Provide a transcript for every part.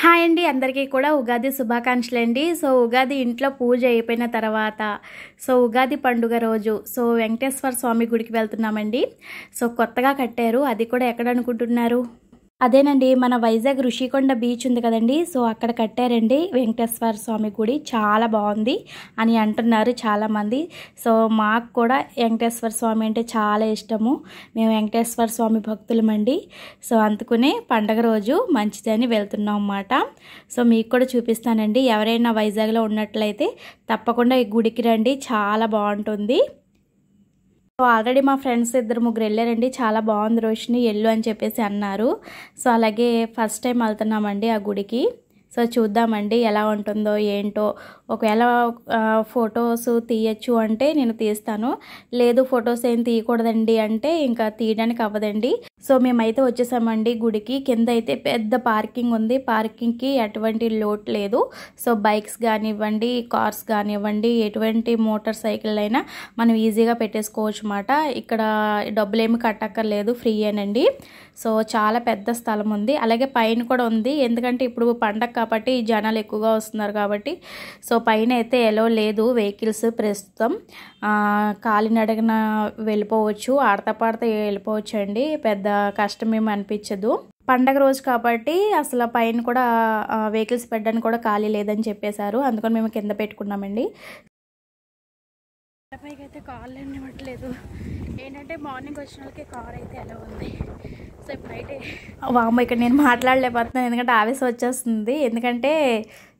hi అండి అందరికీ కూడా ఉగాది శుభాకాంక్షలు అండి సో ఉగాది ఇంట్లో పూజ అయిపోయిన తర్వాత సో ఉగాది పండుగ రోజు సో వెంకటేశ్వర స్వామి గుడికి వెళ్తున్నామండి సో కొత్తగా కట్టారు అది కూడా ఎక్కడ అనుకుంటున్నారు అదేనండి మన వైజాగ్ ఋషికొండ బీచ్ ఉంది కదండి సో అక్కడ కట్టారండి వెంకటేశ్వర స్వామి గుడి చాలా బాగుంది అని అంటున్నారు చాలామంది సో మాకు కూడా వెంకటేశ్వర స్వామి అంటే చాలా ఇష్టము మేము వెంకటేశ్వర స్వామి భక్తులమండి సో అందుకునే పండగ రోజు మంచిదని వెళ్తున్నాం అన్నమాట సో మీకు కూడా చూపిస్తానండి ఎవరైనా వైజాగ్లో ఉన్నట్లయితే తప్పకుండా ఈ గుడికి రండి చాలా బాగుంటుంది ఆల్రెడీ మా ఫ్రెండ్స్ ఇద్దరు ముగ్గురు వెళ్ళారండి చాలా బాగుంది రోషిని ఎల్లు అని చెప్పేసి అన్నారు సో అలాగే ఫస్ట్ టైం వెళ్తున్నామండి ఆ గుడికి సో చూద్దామండి ఎలా ఉంటుందో ఏంటో ఒకవేళ ఫొటోస్ తీయచ్చు అంటే నేను తీస్తాను లేదు ఫొటోస్ ఏం తీయకూడదండి అంటే ఇంకా తీయడానికి అవ్వదండి సో మేమైతే వచ్చేసామండి గుడికి కింద అయితే పెద్ద పార్కింగ్ ఉంది పార్కింగ్కి ఎటువంటి లోట్ లేదు సో బైక్స్ కానివ్వండి కార్స్ కానివ్వండి ఎటువంటి మోటార్ సైకిల్ అయినా మనం ఈజీగా పెట్టేసుకోవచ్చు అన్నమాట ఇక్కడ డబ్బులేమి కట్టక్కర్లేదు ఫ్రీయేనండి సో చాలా పెద్ద స్థలం ఉంది అలాగే పైన కూడా ఉంది ఎందుకంటే ఇప్పుడు పండగ కాబట్టి జనాలు ఎక్కువగా వస్తున్నారు కాబట్టి సో పైన అయితే ఎలో లేదు వెహికల్స్ ప్రస్తుతం కాలినడగన వెళ్ళిపోవచ్చు ఆడతా పాడతా వెళ్ళిపోవచ్చు అండి పెద్ద కష్టం ఏమి అనిపించదు పండగ రోజు కాబట్టి అసలు పైన కూడా వెహికల్స్ పెట్టడానికి కూడా ఖాళీ లేదని చెప్పేశారు అందుకని మేము కింద పెట్టుకున్నామండి పైకి అయితే కాళ్ళు ఇవ్వట్లేదు ఏంటంటే మార్నింగ్ వచ్చిన వాళ్ళకి కార్ అయితే ఎలా ఉంది వామ్మ ఇక్కడ నేను మాట్లాడలేకపోతున్నాను ఎందుకంటే ఆవేశం వచ్చేస్తుంది ఎందుకంటే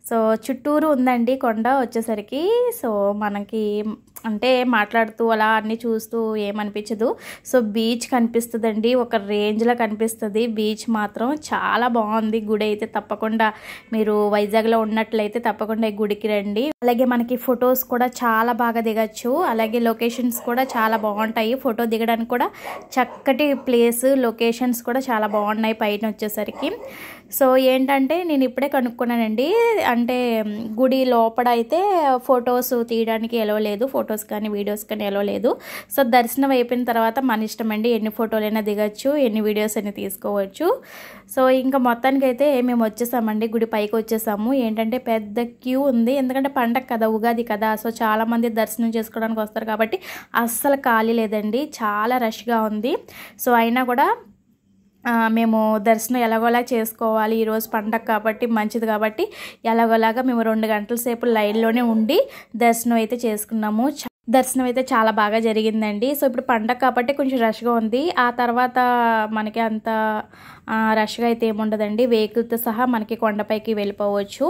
సో చుట్టూరు ఉందండి కొండ వచ్చేసరికి సో మనకి అంటే మాట్లాడుతూ అలా అన్నీ చూస్తూ ఏమనిపించదు సో బీచ్ కనిపిస్తుందండి ఒక రేంజ్లో కనిపిస్తుంది బీచ్ మాత్రం చాలా బాగుంది గుడి అయితే తప్పకుండా మీరు వైజాగ్లో ఉన్నట్లయితే తప్పకుండా ఈ గుడికి రండి అలాగే మనకి ఫొటోస్ కూడా చాలా బాగా దిగచ్చు అలాగే లొకేషన్స్ కూడా చాలా బాగుంటాయి ఫోటో దిగడానికి కూడా చక్కటి ప్లేస్ లొకేషన్స్ కూడా చాలా బాగున్నాయి పైన వచ్చేసరికి సో ఏంటంటే నేను ఇప్పుడే కనుక్కున్నానండి అంటే గుడి లోపల అయితే ఫొటోస్ తీయడానికి ఎలవలేదు ఫొటోస్ కానీ వీడియోస్ కానీ ఎలవలేదు సో దర్శనం అయిపోయిన తర్వాత మన ఇష్టం అండి ఎన్ని ఫోటోలైనా దిగచ్చు ఎన్ని వీడియోస్ అయినా తీసుకోవచ్చు సో ఇంకా మొత్తానికైతే మేము వచ్చేసామండి గుడి పైకి వచ్చేసాము ఏంటంటే పెద్ద క్యూ ఉంది ఎందుకంటే పండగ కదా ఉగాది కదా సో చాలామంది దర్శనం చేసుకోవడానికి వస్తారు కాబట్టి అస్సలు ఖాళీ లేదండి చాలా రష్గా ఉంది సో అయినా కూడా మేము దర్శనం ఎలాగోలా చేసుకోవాలి ఈరోజు పండగ కాబట్టి మంచిది కాబట్టి ఎలాగోలాగా మేము రెండు గంటల సేపు లైన్లోనే ఉండి దర్శనం అయితే చేసుకున్నాము దర్శనం అయితే చాలా బాగా జరిగిందండి సో ఇప్పుడు పండగ కాబట్టి కొంచెం రష్గా ఉంది ఆ తర్వాత మనకి అంత రష్గా అయితే ఏముండదండి వెహికల్తో సహా మనకి కొండపైకి వెళ్ళిపోవచ్చు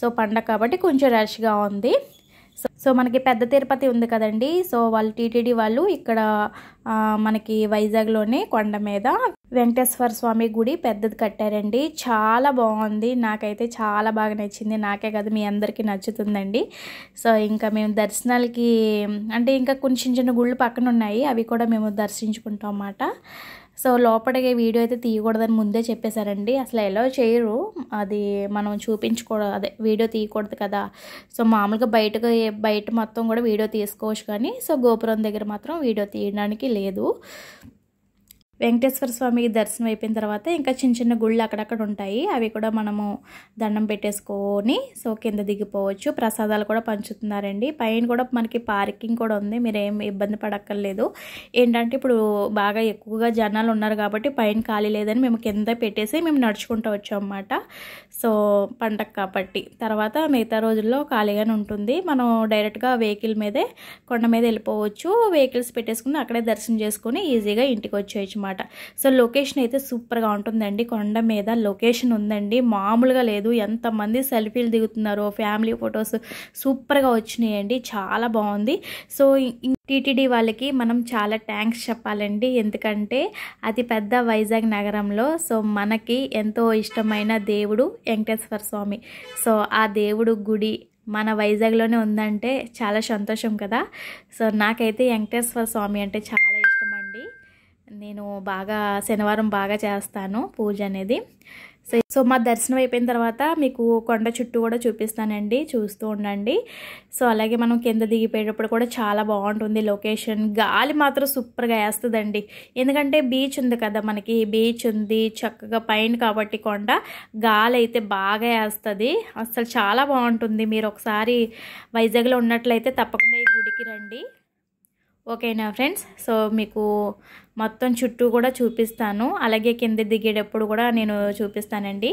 సో పండగ కాబట్టి కొంచెం రష్గా ఉంది సో మనకి పెద్ద తిరుపతి ఉంది కదండి సో వాళ్ళు టీటీడీ వాళ్ళు ఇక్కడ మనకి వైజాగ్లోనే కొండ మీద వెంకటేశ్వర స్వామి గుడి పెద్దది కట్టారండి చాలా బాగుంది నాకైతే చాలా బాగా నచ్చింది నాకే కదా మీ అందరికీ నచ్చుతుందండి సో ఇంకా మేము దర్శనాలకి అంటే ఇంకా కొన్ని చిన్న చిన్న గుళ్ళు పక్కన ఉన్నాయి అవి కూడా మేము దర్శించుకుంటాం అన్నమాట సో లోపలికి వీడియో అయితే తీయకూడదని ముందే చెప్పేశారండి అసలు ఎలా చేయరు అది మనం చూపించుకోవడం అదే వీడియో తీయకూడదు కదా సో మామూలుగా బయటకు బయట మొత్తం కూడా వీడియో తీసుకోవచ్చు కానీ సో గోపురం దగ్గర మాత్రం వీడియో తీయడానికి లేదు వెంకటేశ్వర స్వామి దర్శనం అయిపోయిన తర్వాత ఇంకా చిన్న చిన్న గుళ్ళు అక్కడక్కడ ఉంటాయి అవి కూడా మనము దండం పెట్టేసుకొని సో కింద దిగిపోవచ్చు ప్రసాదాలు కూడా పంచుతున్నారండి పైన కూడా మనకి పార్కింగ్ కూడా ఉంది మీరు ఏం ఇబ్బంది పడక్కర్లేదు ఏంటంటే ఇప్పుడు బాగా ఎక్కువగా జనాలు ఉన్నారు కాబట్టి పైన ఖాళీ లేదని మేము కింద పెట్టేసి మేము నడుచుకుంటూ వచ్చాం అన్నమాట సో పండగ కాబట్టి తర్వాత మిగతా రోజుల్లో ఖాళీగానే ఉంటుంది మనం డైరెక్ట్గా వెహికల్ మీదే కొండ మీద వెళ్ళిపోవచ్చు వెహికల్స్ పెట్టేసుకుని అక్కడే దర్శనం చేసుకుని ఈజీగా ఇంటికి వచ్చేయచ్చు అనమాట సో లొకేషన్ అయితే సూపర్గా ఉంటుందండి కొండ మీద లొకేషన్ ఉందండి మామూలుగా లేదు ఎంతమంది సెల్ఫీలు దిగుతున్నారో ఫ్యామిలీ ఫొటోస్ సూపర్గా వచ్చినాయండి చాలా బాగుంది సో టీటీడీ వాళ్ళకి మనం చాలా థ్యాంక్స్ చెప్పాలండి ఎందుకంటే అతి పెద్ద వైజాగ్ నగరంలో సో మనకి ఎంతో ఇష్టమైన దేవుడు వెంకటేశ్వర స్వామి సో ఆ దేవుడు గుడి మన వైజాగ్లోనే ఉందంటే చాలా సంతోషం కదా సో నాకైతే వెంకటేశ్వర స్వామి అంటే చాలా నేను బాగా శనివారం బాగా చేస్తాను పూజ అనేది సో సో మా దర్శనం అయిపోయిన తర్వాత మీకు కొండ చుట్టూ కూడా చూపిస్తానండి చూస్తూ ఉండండి సో అలాగే మనం కింద దిగిపోయేటప్పుడు కూడా చాలా బాగుంటుంది లొకేషన్ గాలి మాత్రం సూపర్గా వేస్తుందండి ఎందుకంటే బీచ్ ఉంది కదా మనకి బీచ్ ఉంది చక్కగా పైన కాబట్టి కొండ గాలి అయితే బాగా వేస్తుంది అసలు చాలా బాగుంటుంది మీరు ఒకసారి వైజాగ్లో ఉన్నట్లయితే తప్పకుండా ఈ గుడికి రండి ఓకేనా ఫ్రెండ్స్ సో మీకు మొత్తం చుట్టూ కూడా చూపిస్తాను అలాగే కింద దిగేటప్పుడు కూడా నేను చూపిస్తానండి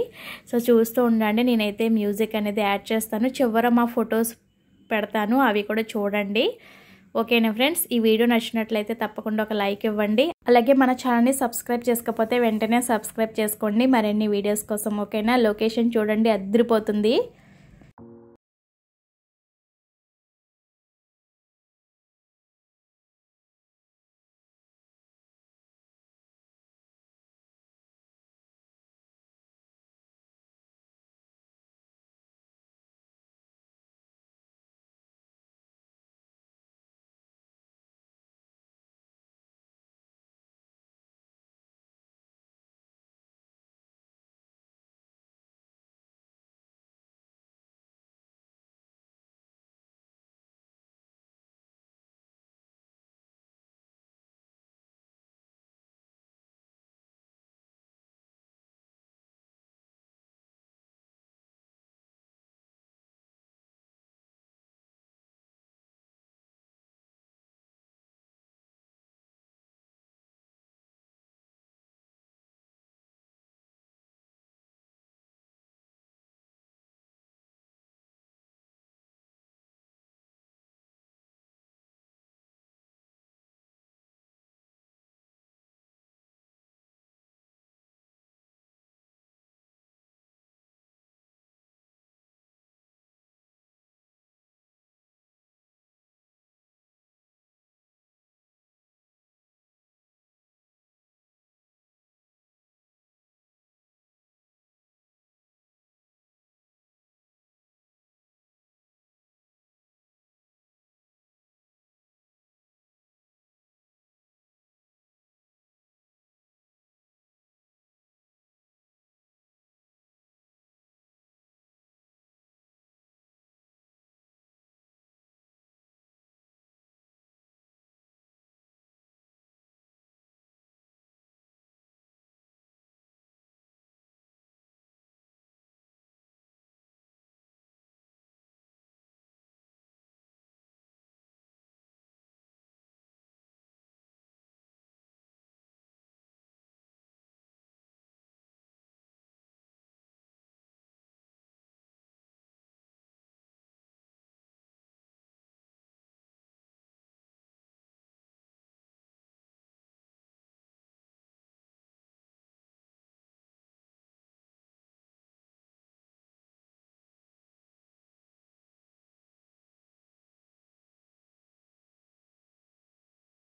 సో చూస్తూ ఉండండి నేనైతే మ్యూజిక్ అనేది యాడ్ చేస్తాను చివర మా ఫొటోస్ పెడతాను అవి కూడా చూడండి ఓకేనా ఫ్రెండ్స్ ఈ వీడియో నచ్చినట్లయితే తప్పకుండా ఒక లైక్ ఇవ్వండి అలాగే మన ఛానల్ని సబ్స్క్రైబ్ చేసుకోకపోతే వెంటనే సబ్స్క్రైబ్ చేసుకోండి మరిన్ని వీడియోస్ కోసం ఓకేనా లొకేషన్ చూడండి అద్దరిపోతుంది